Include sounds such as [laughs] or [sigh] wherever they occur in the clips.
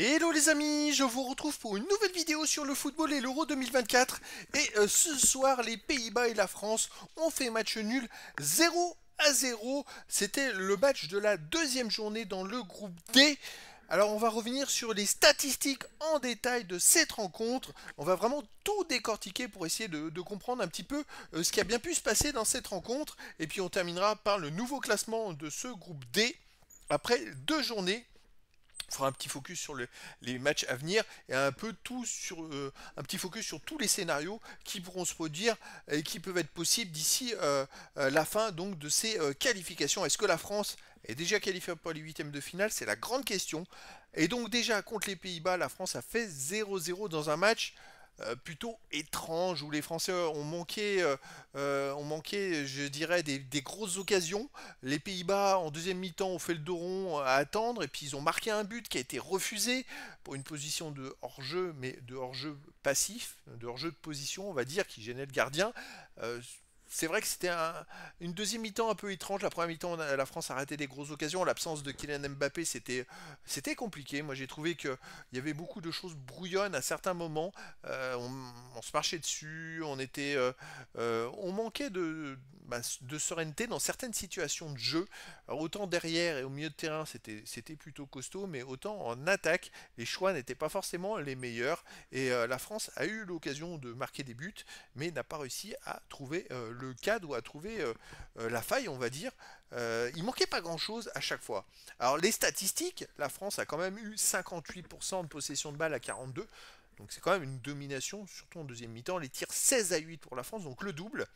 Hello les amis, je vous retrouve pour une nouvelle vidéo sur le football et l'Euro 2024. Et euh, ce soir, les Pays-Bas et la France ont fait match nul 0 à 0. C'était le match de la deuxième journée dans le groupe D. Alors on va revenir sur les statistiques en détail de cette rencontre. On va vraiment tout décortiquer pour essayer de, comprendre un petit peu euh, ce qui a bien pu se passer dans cette rencontre. Et puis on terminera par le nouveau classement de ce groupe D après deux journées fera un petit focus sur les matchs à venir et un peu tout sur euh, un petit focus sur tous les scénarios qui pourront se produire et qui peuvent être possibles d'ici euh, euh, la fin donc de ces qualifications. Est-ce que la France est déjà qualifiée pour les huitièmes de finale C'est la grande question. Et donc déjà contre les Pays-Bas, la France a fait 0-0 dans un match euh, plutôt étrange où les Français euh, ont manqué, euh, ont manqué je dirais, des, grosses occasions. Les Pays-Bas, en deuxième mi-temps, ont fait le dos rond à attendre et puis ils ont marqué un but qui a été refusé pour une position de hors-jeu, mais de hors-jeu passif, de hors-jeu de position, on va dire, qui gênait le gardien c'est vrai que c'était une deuxième mi-temps un peu étrange. La première mi-temps, la France a arrêté des grosses occasions. L'absence de Kylian Mbappé, c'était, c'était compliqué. Moi, j'ai trouvé qu'il y avait beaucoup de choses brouillonnes à certains moments. Euh, on, se marchait dessus, on était, euh, euh, on manquait de, bah, de sereineté dans certaines situations de jeu. autant derrière et au milieu de terrain, c'était plutôt costaud, mais autant en attaque, les choix n'étaient pas forcément les meilleurs. Et euh, la France a eu l'occasion de marquer des buts, mais n'a pas réussi à trouver euh, le cadre ou à trouver euh, la faille, on va dire. il manquait pas grand-chose à chaque fois. Alors les statistiques, la France a quand même eu 58% de possession de balle à 42. Donc c'est quand même une domination, surtout en deuxième mi-temps. Les tirs 16 à 8 pour la France, donc le double.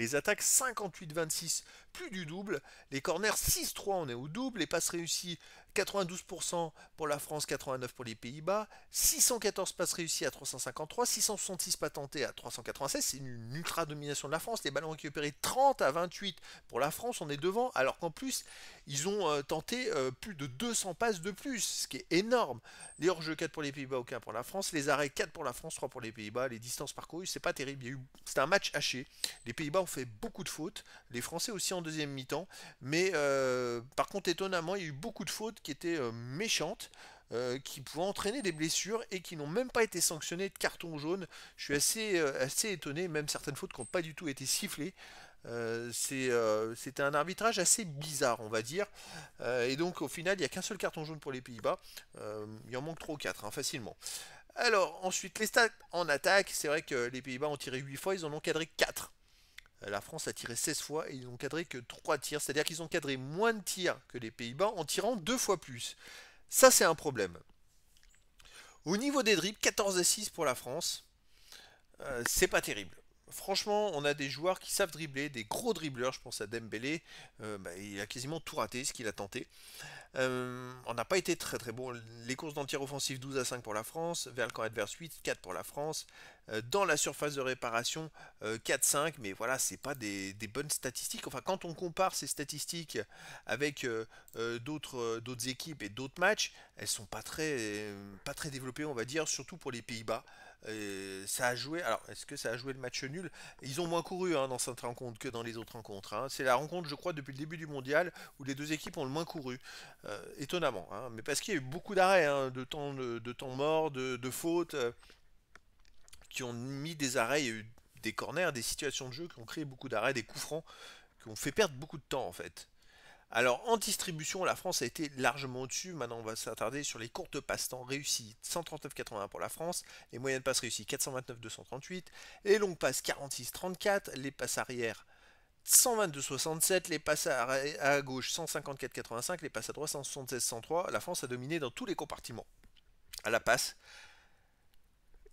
Les attaques 58-26 plus du double. Les corners 6-3, on est au double. Les passes réussies 92% pour la France, 89% pour les Pays-Bas. 614 passes réussies à 353, 666 pas tentées à 396. C'est une ultra domination de la France. Les ballons récupérés 30 à 28 pour la France, on est devant. Alors qu'en plus, ils ont euh, tenté euh, plus de 200 passes de plus, ce qui est énorme. Les hors-jeux 4 pour les Pays-Bas, aucun pour la France. Les arrêts 4 pour la France, 3 pour les Pays-Bas. Les distances parcourues, c'est pas terrible. c'est C'était un match haché. Les Pays-Bas ont fait beaucoup de fautes. Les Français aussi en deuxième mi-temps. Mais euh, par contre, étonnamment, il y a eu beaucoup de fautes qui étaient euh, méchantes. Euh, qui pouvaient entraîner des blessures et qui n'ont même pas été sanctionnées de carton jaune. Je suis assez, assez étonné, même certaines fautes qui n'ont pas du tout été sifflées. C'est, c'était un arbitrage assez bizarre, on va dire. et donc, au final, il n'y a qu'un seul carton jaune pour les Pays-Bas. il en manque trop quatre, hein, facilement. Alors, ensuite, les stats en attaque. C'est vrai que les Pays-Bas ont tiré 8 fois, ils en ont cadré 4 la France a tiré 16 fois et ils n'ont cadré que 3 tirs, c'est-à-dire qu'ils ont cadré moins de tirs que les Pays-Bas en tirant 2 fois plus. Ça, c'est un problème. Au niveau des dribbles, 14 à 6 pour la France, euh, c'est pas terrible franchement, on a des joueurs qui savent dribbler, des gros dribbleurs. Je pense à Dembélé, euh, bah, il a quasiment tout raté ce qu'il a tenté. Euh, on n'a pas été très très bon. Les courses d'entière offensive 12 à 5 pour la France, vers le camp adverse 8, 4 pour la France. Euh, dans la surface de réparation 4-5, mais voilà, c'est pas des, bonnes statistiques. Enfin, quand on compare ces statistiques avec d'autres équipes et d'autres matchs, elles sont pas très développées, on va dire, surtout pour les Pays-Bas. Euh, ça a joué. Alors, est-ce que ça a joué le match nul Ils ont moins couru hein, dans cette rencontre que dans les autres rencontres. Hein. C'est la rencontre, je crois, depuis le début du mondial où les deux équipes ont le moins couru. Euh, étonnamment. Hein. Mais parce qu'il y a eu beaucoup d'arrêts, de, temps, de, mort, de, fautes, euh, qui ont mis des arrêts. Il y a eu des corners, des situations de jeu qui ont créé beaucoup d'arrêts, des coups francs, qui ont fait perdre beaucoup de temps en fait. Alors en distribution, la France a été largement au-dessus. Maintenant, on va s'attarder sur les courtes passes-temps réussies 139,81 pour la France, les moyennes passes réussies 429,238, les longues passes 46,34, les passes arrière 122,67, les passes à gauche 154,85, les passes à droite 176,103. La France a dominé dans tous les compartiments. À la passe,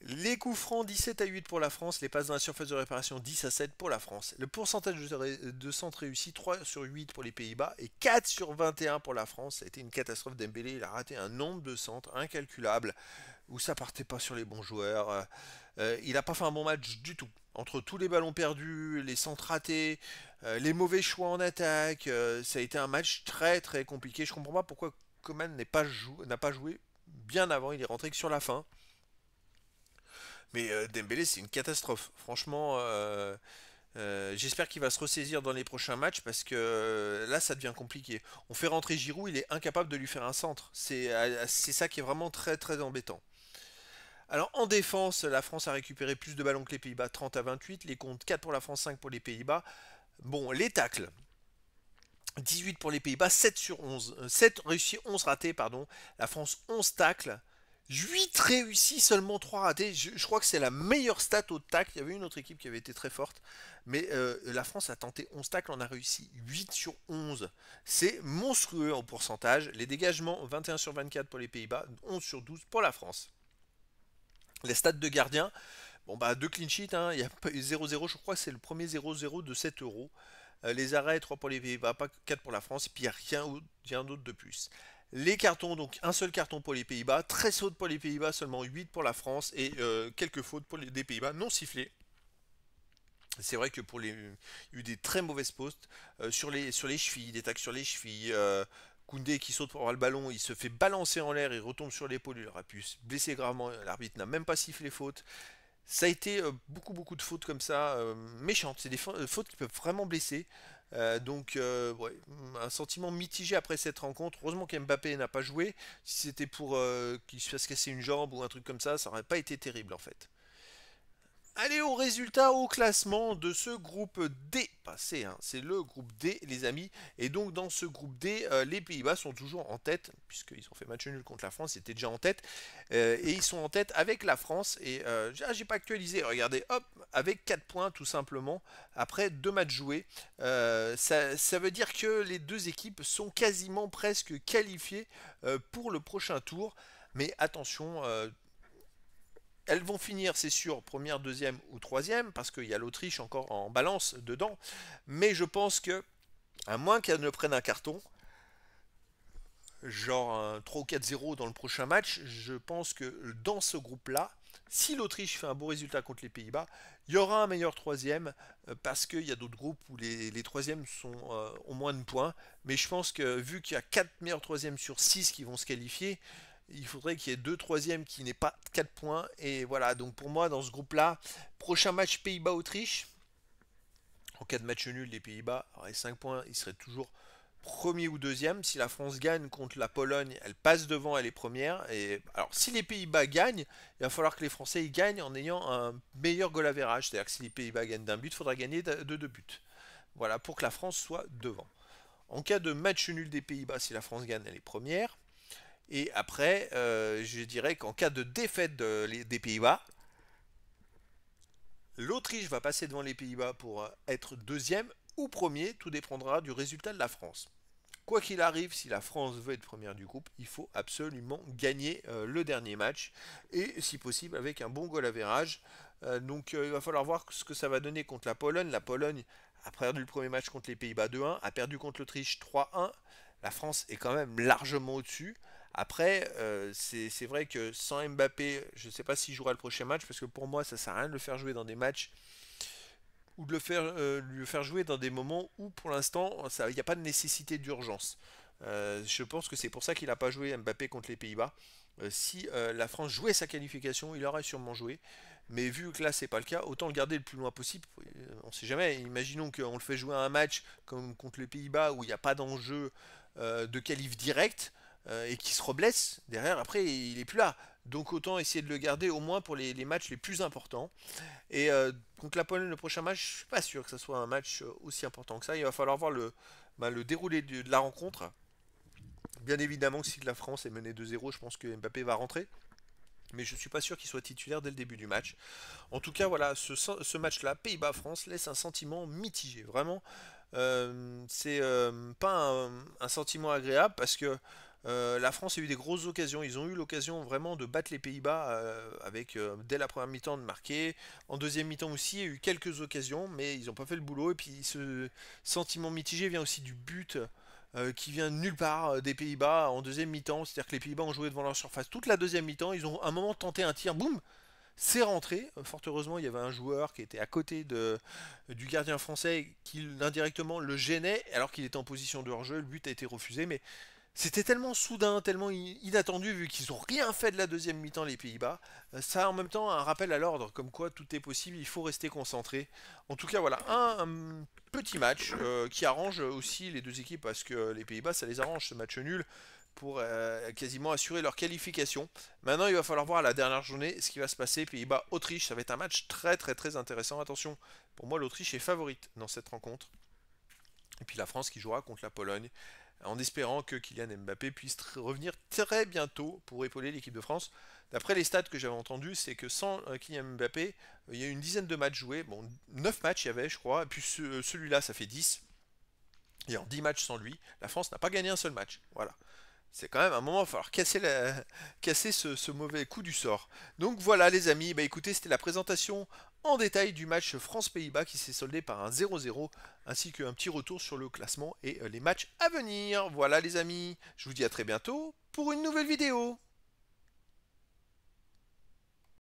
les coups francs 17 à 8 pour la France, les passes dans la surface de réparation 10 à 7 pour la France. Le pourcentage de centre réussi 3 sur 8 pour les Pays-Bas et 4 sur 21 pour la France. Ça a été une catastrophe Dembélé, il a raté un nombre de centres incalculable où ça partait pas sur les bons joueurs. Euh, euh, il n'a pas fait un bon match du tout. Entre tous les ballons perdus, les centres ratés, euh, les mauvais choix en attaque, ça a été un match très très compliqué. Je comprends pas pourquoi Coman n'a pas, pas joué bien avant, il est rentré que sur la fin. Mais euh, Dembélé, c'est une catastrophe. Franchement, euh, euh, j'espère qu'il va se ressaisir dans les prochains matchs parce que là, ça devient compliqué. On fait rentrer Giroud, il est incapable de lui faire un centre. C'est ça qui est vraiment très très embêtant. Alors en défense, la France a récupéré plus de ballons que les Pays-Bas, 30 à 28. Les comptes 4 pour la France, 5 pour les Pays-Bas. Bon, les tacles. 18 pour les Pays-Bas, 7 sur 11. 7 réussis, 11 ratés, pardon. La France, 11 tacles. 8 réussis, seulement 3 ratés. Je, crois que c'est la meilleure stat au tac. Il y avait une autre équipe qui avait été très forte. Mais euh, la France a tenté 11 tacles, on a réussi 8 sur 11. C'est monstrueux en pourcentage. Les dégagements, 21 sur 24 pour les Pays-Bas, 11 sur 12 pour la France. Les stats de gardien, bon bah deux clean sheets, hein. il y a 0-0, je crois que c'est le premier 0-0 de 7 euros. Euh, les arrêts, 3 pour les Pays-Bas, pas 4 pour la France, et puis il n'y a rien d'autre de plus. Les cartons, donc un seul carton pour les Pays-Bas, 13 fautes pour les Pays-Bas, seulement 8 pour la France et euh, quelques fautes pour les, Pays-Bas non sifflées. C'est vrai que pour les, il y a eu des très mauvaises postes euh, sur, les, sur les chevilles, des tacs sur les chevilles. Euh, Koundé qui saute pour avoir le ballon, il se fait balancer en l'air, il retombe sur l'épaule, il aurait pu se blesser gravement, l'arbitre n'a même pas sifflé faute. Ça a été beaucoup beaucoup de fautes comme ça, méchantes, c'est des fautes qui peuvent vraiment blesser. Euh, donc, euh, un sentiment mitigé après cette rencontre. Heureusement qu'Mbappé n'a pas joué. Si c'était pour euh, qu'il se fasse casser une jambe ou un truc comme ça, ça n'aurait pas été terrible en fait. Allez au résultat, au classement de ce groupe D, passé. Hein, c'est le groupe D les amis, et donc dans ce groupe D, euh, les Pays-Bas sont toujours en tête, puisqu'ils ont fait match nul contre la France, ils étaient déjà en tête, euh, et ils sont en tête avec la France, et euh, j'ai ah, pas actualisé, regardez, hop, avec 4 points tout simplement, après 2 matchs joués, euh, ça, ça, veut dire que les deux équipes sont quasiment presque qualifiées pour le prochain tour, mais attention, elles vont finir, c'est sûr, première, deuxième ou troisième, parce qu'il y a l'Autriche encore en balance dedans. Mais je pense que, à moins qu'elles ne prennent un carton, genre un 3 ou 4-0 dans le prochain match, je pense que dans ce groupe-là, si l'Autriche fait un bon résultat contre les Pays-Bas, il y aura un meilleur troisième euh, parce qu'il y a d'autres groupes où les, troisièmes sont, euh, ont moins de points. Mais je pense que vu qu'il y a 4 meilleurs troisièmes sur 6 qui vont se qualifier, il faudrait qu'il y ait deux troisièmes qui n'aient pas 4 points. Et voilà, donc pour moi, dans ce groupe-là, prochain match Pays-Bas-Autriche. En cas de match nul, les Pays-Bas auraient 5 points, ils seraient toujours premier ou deuxième. Si la France gagne contre la Pologne, elle passe devant, elle est première. Et alors, si les Pays-Bas gagnent, il va falloir que les Français gagnent en ayant un meilleur goal average. C'est-à-dire que si les Pays-Bas gagnent d'un but, il faudra gagner de deux buts. Voilà, pour que la France soit devant. En cas de match nul des Pays-Bas, si la France gagne, elle est première. Et après, euh, je dirais qu'en cas de défaite des Pays-Bas, l'Autriche va passer devant les Pays-Bas pour euh, être deuxième ou premier, tout dépendra du résultat de la France. Quoi qu'il arrive, si la France veut être première du groupe, il faut absolument gagner euh, le dernier match et si possible avec un bon goal à verrage. donc il va falloir voir ce que ça va donner contre la Pologne. La Pologne a perdu le premier match contre les Pays-Bas 2-1, a perdu contre l'Autriche 3-1. La France est quand même largement au-dessus. Après, euh, c'est vrai que sans Mbappé, je ne sais pas s'il jouera le prochain match, parce que pour moi, ça ne sert à rien de le faire jouer dans des matchs ou de le faire, euh, faire jouer dans des moments où pour l'instant, il n'y a pas de nécessité d'urgence. Euh, je pense que c'est pour ça qu'il n'a pas joué Mbappé contre les Pays-Bas. si la France jouait sa qualification, il aurait sûrement joué. Mais vu que là ce n'est pas le cas, autant le garder le plus loin possible. On ne sait jamais. Imaginons qu'on le fait jouer à un match comme contre les Pays-Bas où il n'y a pas d'enjeu de qualif direct. Euh, et qui se reblesse derrière, après il est plus là. Donc autant essayer de le garder au moins pour les, matchs les plus importants. Et euh, contre la Pologne, le prochain match, je suis pas sûr que ce soit un match euh, aussi important que ça. Il va falloir voir le, bah, déroulé de, la rencontre. Bien évidemment, si la France est menée 2-0, je pense que Mbappé va rentrer. Mais je ne suis pas sûr qu'il soit titulaire dès le début du match. En tout cas, voilà, ce, match-là, Pays-Bas-France, laisse un sentiment mitigé. Vraiment, c'est pas un, sentiment agréable parce que euh, la France a eu des grosses occasions. Ils ont eu l'occasion vraiment de battre les Pays-Bas euh, avec euh, dès la première mi-temps de marquer. En deuxième mi-temps aussi, il y a eu quelques occasions, mais ils n'ont pas fait le boulot. Et puis ce sentiment mitigé vient aussi du but qui vient nulle part des Pays-Bas en deuxième mi-temps. C'est-à-dire que les Pays-Bas ont joué devant leur surface toute la deuxième mi-temps. Ils ont à un moment tenté un tir, boum, c'est rentré. Fort heureusement, il y avait un joueur qui était à côté du gardien français qui indirectement le gênait alors qu'il était en position de hors-jeu. Le but a été refusé, mais c'était tellement soudain, tellement inattendu, vu qu'ils n'ont rien fait de la deuxième mi-temps, les Pays-Bas. Euh, ça, en même temps, un rappel à l'ordre, comme quoi tout est possible, il faut rester concentré. En tout cas, voilà, un, petit match euh, qui arrange aussi les deux équipes, parce que les Pays-Bas, ça les arrange, ce match nul, pour euh, quasiment assurer leur qualification. Maintenant, il va falloir voir à la dernière journée ce qui va se passer. Pays-Bas-Autriche, ça va être un match très, très, très intéressant. Attention, pour moi, l'Autriche est favorite dans cette rencontre. Et puis la France qui jouera contre la Pologne en espérant que Kylian Mbappé puisse revenir très bientôt pour épauler l'équipe de France. D'après les stats que j'avais entendus, c'est que sans euh, Kylian Mbappé, euh, il y a eu une dizaine de matchs joués. Bon, 9 matchs il y avait, je crois, et puis euh, celui-là, ça fait 10. Et en 10 matchs sans lui, la France n'a pas gagné un seul match. Voilà. C'est quand même un moment, il va falloir casser, [laughs] casser ce, ce, mauvais coup du sort. Donc voilà les amis, bah écoutez, c'était la présentation en détail du match France-Pays-Bas qui s'est soldé par un 0-0, ainsi qu'un petit retour sur le classement et euh, les matchs à venir. Voilà les amis, je vous dis à très bientôt pour une nouvelle vidéo.